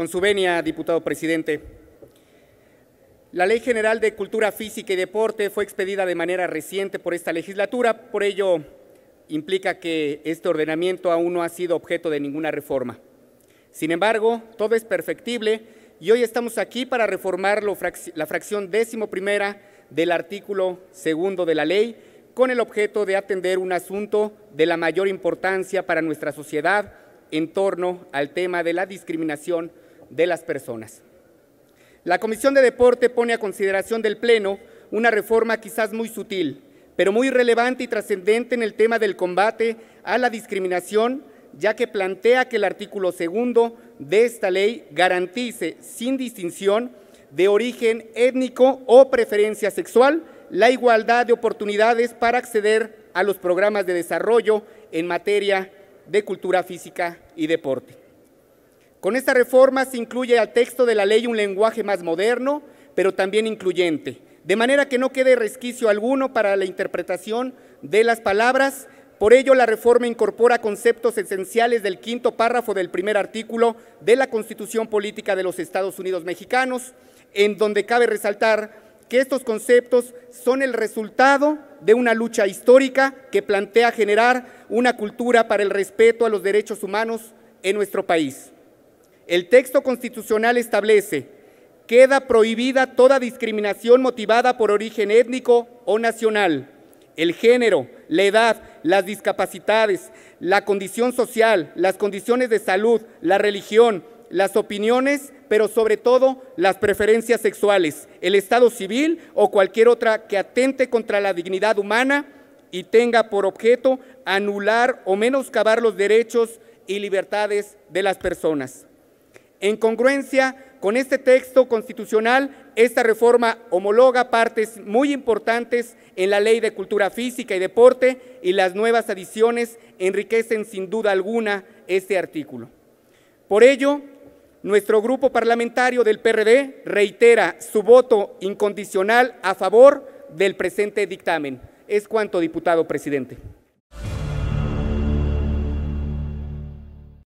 Con su venia, diputado presidente. La Ley General de Cultura Física y Deporte fue expedida de manera reciente por esta legislatura, por ello implica que este ordenamiento aún no ha sido objeto de ninguna reforma. Sin embargo, todo es perfectible y hoy estamos aquí para reformar la fracción décimo primera del artículo segundo de la ley con el objeto de atender un asunto de la mayor importancia para nuestra sociedad en torno al tema de la discriminación de las personas. La Comisión de Deporte pone a consideración del Pleno una reforma quizás muy sutil, pero muy relevante y trascendente en el tema del combate a la discriminación, ya que plantea que el artículo segundo de esta ley garantice, sin distinción de origen étnico o preferencia sexual, la igualdad de oportunidades para acceder a los programas de desarrollo en materia de cultura física y deporte. Con esta reforma se incluye al texto de la ley un lenguaje más moderno, pero también incluyente, de manera que no quede resquicio alguno para la interpretación de las palabras. Por ello, la reforma incorpora conceptos esenciales del quinto párrafo del primer artículo de la Constitución Política de los Estados Unidos Mexicanos, en donde cabe resaltar que estos conceptos son el resultado de una lucha histórica que plantea generar una cultura para el respeto a los derechos humanos en nuestro país. El texto constitucional establece, queda prohibida toda discriminación motivada por origen étnico o nacional, el género, la edad, las discapacidades, la condición social, las condiciones de salud, la religión, las opiniones, pero sobre todo las preferencias sexuales, el Estado civil o cualquier otra que atente contra la dignidad humana y tenga por objeto anular o menoscabar los derechos y libertades de las personas. En congruencia con este texto constitucional, esta reforma homologa partes muy importantes en la Ley de Cultura Física y Deporte y las nuevas adiciones enriquecen sin duda alguna este artículo. Por ello, nuestro grupo parlamentario del PRD reitera su voto incondicional a favor del presente dictamen. Es cuanto, diputado presidente.